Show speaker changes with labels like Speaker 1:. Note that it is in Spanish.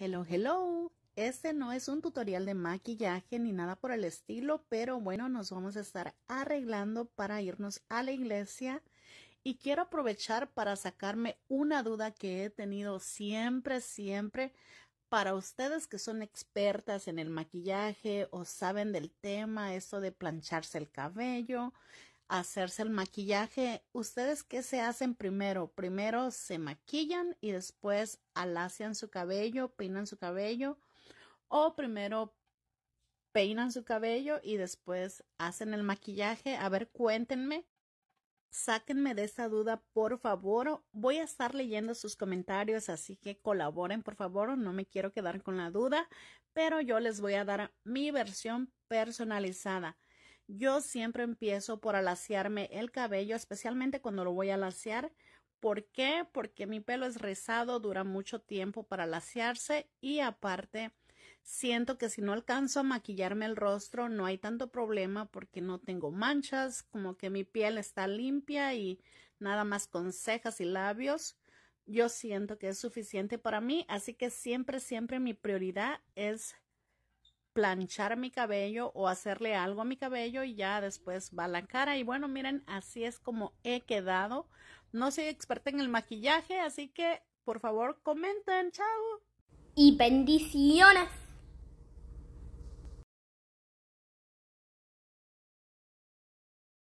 Speaker 1: Hello, hello. Este no es un tutorial de maquillaje ni nada por el estilo, pero bueno, nos vamos a estar arreglando para irnos a la iglesia y quiero aprovechar para sacarme una duda que he tenido siempre, siempre para ustedes que son expertas en el maquillaje o saben del tema, eso de plancharse el cabello, hacerse el maquillaje. ¿Ustedes qué se hacen primero? Primero se maquillan y después alacian su cabello, peinan su cabello. O primero peinan su cabello y después hacen el maquillaje. A ver, cuéntenme. Sáquenme de esta duda, por favor. Voy a estar leyendo sus comentarios, así que colaboren, por favor. No me quiero quedar con la duda, pero yo les voy a dar mi versión personalizada. Yo siempre empiezo por alaciarme el cabello, especialmente cuando lo voy a alaciar. ¿Por qué? Porque mi pelo es rezado, dura mucho tiempo para alaciarse y aparte siento que si no alcanzo a maquillarme el rostro no hay tanto problema porque no tengo manchas, como que mi piel está limpia y nada más con cejas y labios. Yo siento que es suficiente para mí, así que siempre, siempre mi prioridad es planchar mi cabello o hacerle algo a mi cabello y ya después va la cara. Y bueno, miren, así es como he quedado. No soy experta en el maquillaje, así que por favor comenten, chao. Y bendiciones.